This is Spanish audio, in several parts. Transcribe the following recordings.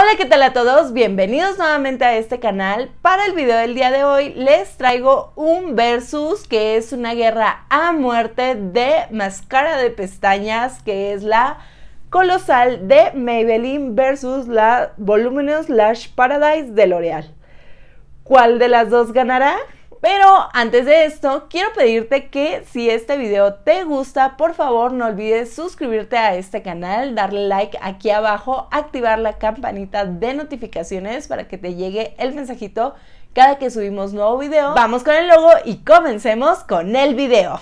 Hola, ¿qué tal a todos? Bienvenidos nuevamente a este canal. Para el video del día de hoy les traigo un versus que es una guerra a muerte de máscara de pestañas que es la colosal de Maybelline versus la Voluminous Lash Paradise de L'Oreal. ¿Cuál de las dos ganará? Pero antes de esto, quiero pedirte que si este video te gusta, por favor no olvides suscribirte a este canal, darle like aquí abajo, activar la campanita de notificaciones para que te llegue el mensajito cada que subimos nuevo video. Vamos con el logo y comencemos con el video.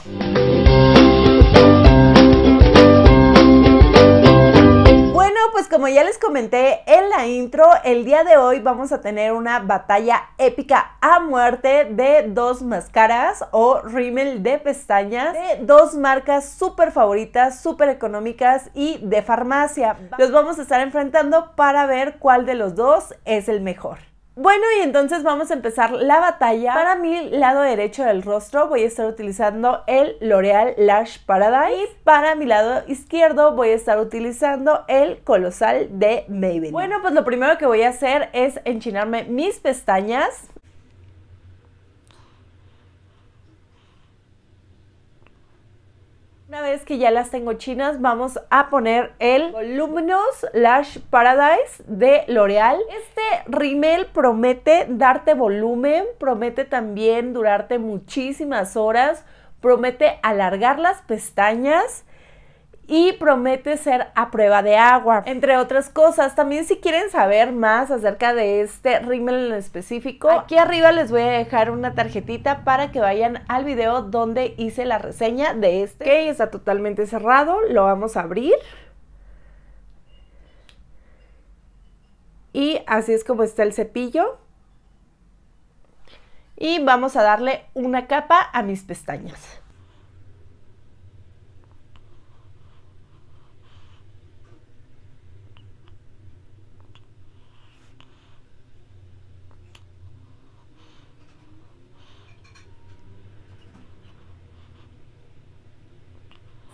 como ya les comenté en la intro, el día de hoy vamos a tener una batalla épica a muerte de dos máscaras o rímel de pestañas de dos marcas súper favoritas, súper económicas y de farmacia. Los vamos a estar enfrentando para ver cuál de los dos es el mejor. Bueno, y entonces vamos a empezar la batalla. Para mi lado derecho del rostro voy a estar utilizando el L'Oreal Lash Paradise. Y para mi lado izquierdo voy a estar utilizando el Colosal de Maybelline. Bueno, pues lo primero que voy a hacer es enchinarme mis pestañas. Una vez que ya las tengo chinas, vamos a poner el Voluminous Lash Paradise de L'Oreal. Este rimel promete darte volumen, promete también durarte muchísimas horas, promete alargar las pestañas y promete ser a prueba de agua, entre otras cosas. También si quieren saber más acerca de este rímel en específico, aquí arriba les voy a dejar una tarjetita para que vayan al video donde hice la reseña de este. que está totalmente cerrado, lo vamos a abrir. Y así es como está el cepillo. Y vamos a darle una capa a mis pestañas.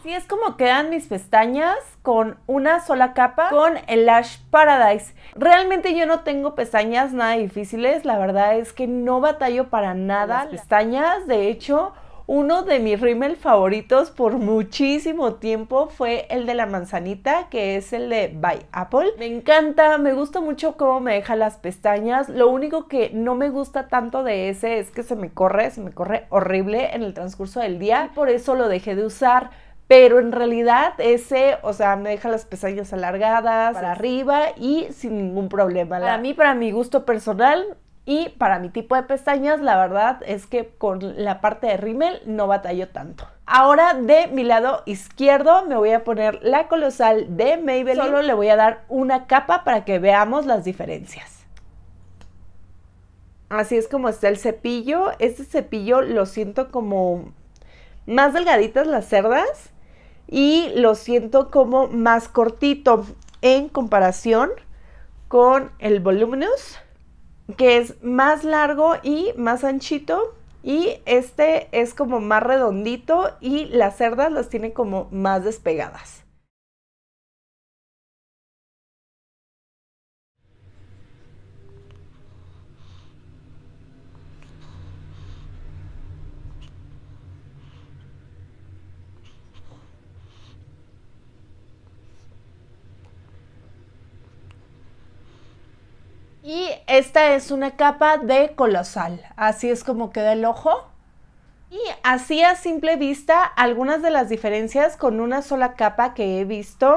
Sí, es como quedan mis pestañas con una sola capa con el Lash Paradise. Realmente yo no tengo pestañas nada difíciles, la verdad es que no batallo para nada las pestañas. De hecho, uno de mis rímel favoritos por muchísimo tiempo fue el de la manzanita, que es el de By Apple. Me encanta, me gusta mucho cómo me deja las pestañas. Lo único que no me gusta tanto de ese es que se me corre, se me corre horrible en el transcurso del día. por eso lo dejé de usar pero en realidad ese, o sea, me deja las pestañas alargadas, para arriba y sin ningún problema. Para mí, para mi gusto personal y para mi tipo de pestañas, la verdad es que con la parte de rímel no batallo tanto. Ahora de mi lado izquierdo me voy a poner la colosal de Maybelline. Solo le voy a dar una capa para que veamos las diferencias. Así es como está el cepillo. Este cepillo lo siento como más delgaditas las cerdas y lo siento como más cortito en comparación con el Voluminous, que es más largo y más anchito. Y este es como más redondito y las cerdas las tiene como más despegadas. Y esta es una capa de colosal. Así es como queda el ojo. Y así a simple vista, algunas de las diferencias con una sola capa que he visto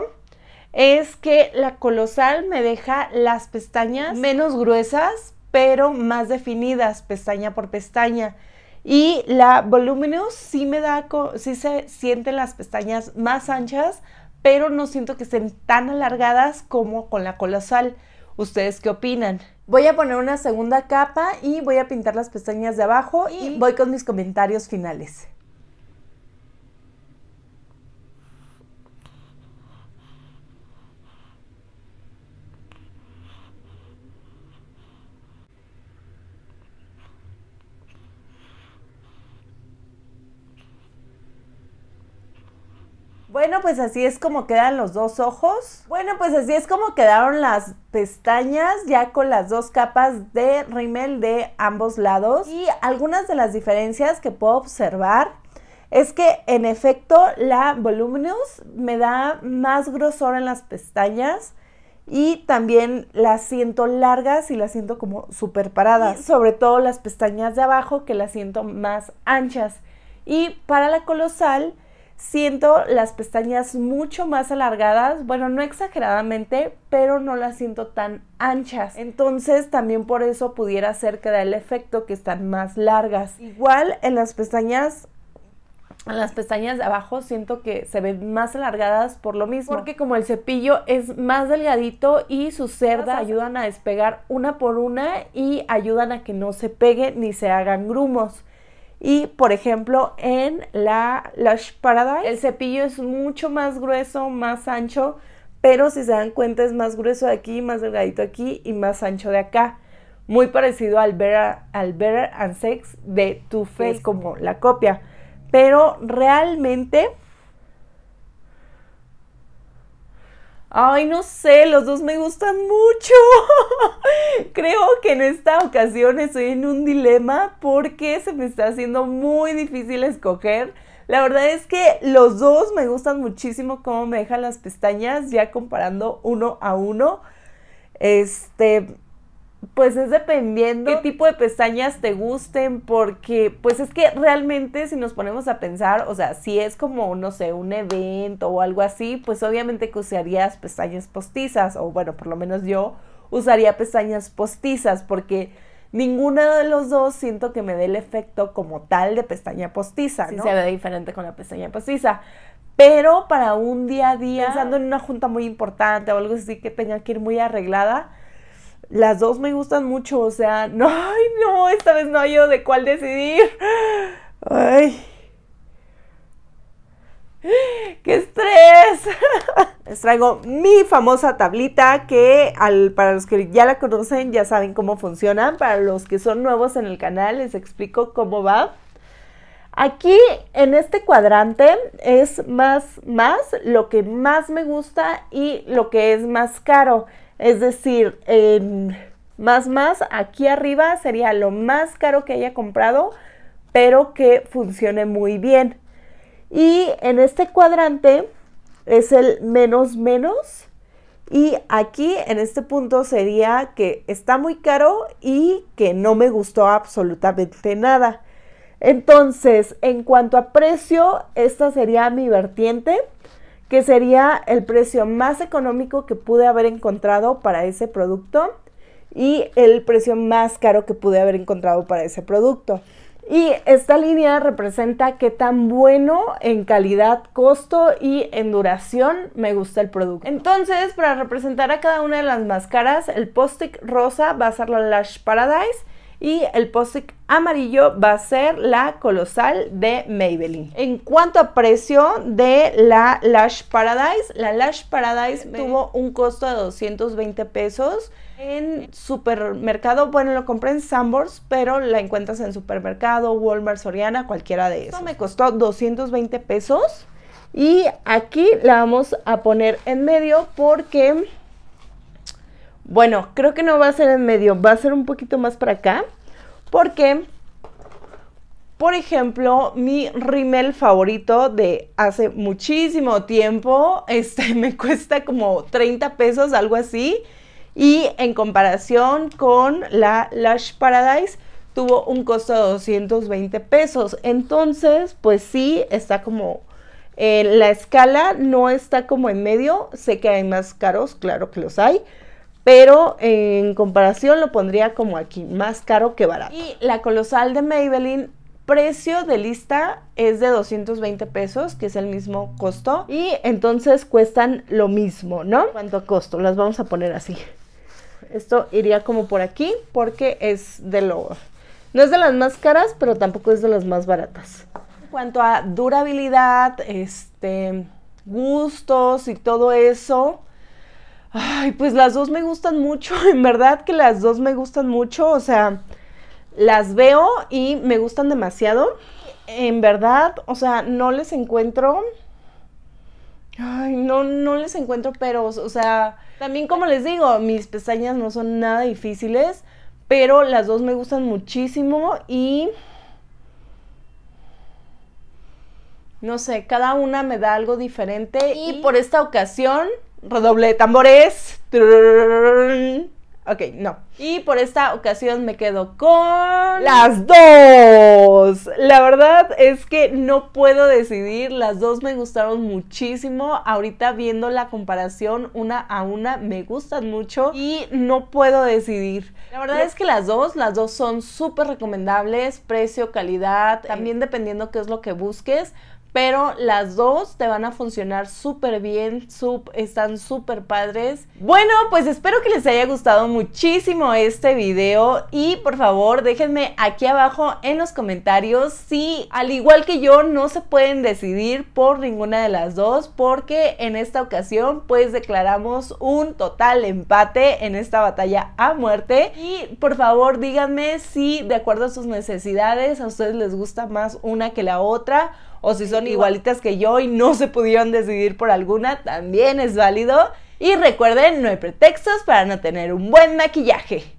es que la colosal me deja las pestañas menos gruesas, pero más definidas, pestaña por pestaña. Y la Voluminous sí me da, sí se sienten las pestañas más anchas, pero no siento que estén tan alargadas como con la colosal. ¿Ustedes qué opinan? Voy a poner una segunda capa y voy a pintar las pestañas de abajo y, voy con mis comentarios finales. Bueno, pues así es como quedan los dos ojos. Bueno, pues así es como quedaron las pestañas ya con las dos capas de rímel de ambos lados. Y algunas de las diferencias que puedo observar es que en efecto la Voluminous me da más grosor en las pestañas y también las siento largas y las siento como súper paradas. sobre todo las pestañas de abajo que las siento más anchas. Y para la colosal siento las pestañas mucho más alargadas, bueno, no exageradamente, pero no las siento tan anchas. Entonces también por eso pudiera ser que da el efecto que están más largas. Igual en las pestañas... En las pestañas de abajo siento que se ven más alargadas por lo mismo. Porque como el cepillo es más delgadito y sus cerdas ayudan a despegar una por una y ayudan a que no se pegue ni se hagan grumos. Y por ejemplo, en la Lush Paradise, el cepillo es mucho más grueso, más ancho, pero si se dan cuenta es más grueso de aquí, más delgadito aquí y más ancho de acá. Muy parecido al Better, al and Sex de Too Faced, como la copia. Pero realmente Ay, no sé, los dos me gustan mucho. Creo que en esta ocasión estoy en un dilema porque se me está haciendo muy difícil escoger. La verdad es que los dos me gustan muchísimo cómo me dejan las pestañas ya comparando uno a uno. Este, pues es dependiendo qué tipo de pestañas te gusten, porque pues es que realmente si nos ponemos a pensar, o sea, si es como, no sé, un evento o algo así, pues obviamente que usarías pestañas postizas, o bueno, por lo menos yo usaría pestañas postizas, porque ninguna de los dos siento que me dé el efecto como tal de pestaña postiza, sí, se ve diferente con la pestaña postiza. Pero para un día a día, pensando en una junta muy importante o algo así que tenga que ir muy arreglada, las dos me gustan mucho, o sea, no, ay, no, esta vez no hay yo de cuál decidir. ¡Qué estrés! Les traigo mi famosa tablita que para los que ya la conocen ya saben cómo funciona. Para los que son nuevos en el canal les explico cómo va. Aquí en este cuadrante es más, más lo que más me gusta y lo que es más caro. Es decir, en más más, aquí arriba sería lo más caro que haya comprado, pero que funcione muy bien. Y en este cuadrante es el menos menos. Y aquí en este punto sería que está muy caro y que no me gustó absolutamente nada. Entonces, en cuanto a precio, esta sería mi vertiente que sería el precio más económico que pude haber encontrado para ese producto y el precio más caro que pude haber encontrado para ese producto. Y esta línea representa qué tan bueno en calidad, costo y en duración me gusta el producto. Entonces, para representar a cada una de las máscaras, el post rosa va a ser la Lash Paradise y el post amarillo va a ser la colosal de Maybelline. En cuanto a precio de la Lash Paradise, la Lash Paradise tuvo un costo de 220 pesos en supermercado. Bueno, lo compré en Sambors, pero la encuentras en supermercado, Walmart, Soriana, cualquiera de esos. Esto me costó 220 pesos y aquí la vamos a poner en medio porque bueno, creo que no va a ser en medio, va a ser un poquito más para acá, porque, por ejemplo, mi rimel favorito de hace muchísimo tiempo, este me cuesta como 30 pesos, algo así, y en comparación con la Lash Paradise, tuvo un costo de 220 pesos. Entonces, pues sí, está como... Eh, la escala no está como en medio, sé que hay más caros, claro que los hay, pero en comparación lo pondría como aquí, más caro que barato. Y la colosal de Maybelline, precio de lista es de 220 pesos, que es el mismo costo, y entonces cuestan lo mismo, ¿no? Cuanto a costo, las vamos a poner así. Esto iría como por aquí, porque es de lo... No es de las más caras, pero tampoco es de las más baratas. En cuanto a durabilidad, este, gustos y todo eso, Ay, pues las dos me gustan mucho, en verdad que las dos me gustan mucho, o sea, las veo y me gustan demasiado. En verdad, o sea, no les encuentro. Ay, no, no les encuentro pero, O sea, también como les digo, mis pestañas no son nada difíciles, pero las dos me gustan muchísimo y... No sé, cada una me da algo diferente y por esta ocasión redoble de tambores. Ok, no. Y por esta ocasión me quedo con... Las dos. La verdad es que no puedo decidir. Las dos me gustaron muchísimo. Ahorita viendo la comparación una a una, me gustan mucho y no puedo decidir. La verdad es que las dos, las dos son súper recomendables. Precio, calidad, también dependiendo qué es lo que busques pero las dos te van a funcionar súper bien, están súper padres. Bueno, pues espero que les haya gustado muchísimo este video y por favor déjenme aquí abajo en los comentarios si al igual que yo no se pueden decidir por ninguna de las dos porque en esta ocasión pues declaramos un total empate en esta batalla a muerte y por favor díganme si de acuerdo a sus necesidades a ustedes les gusta más una que la otra o si son igualitas que yo y no se pudieron decidir por alguna, también es válido. Y recuerden, no hay pretextos para no tener un buen maquillaje.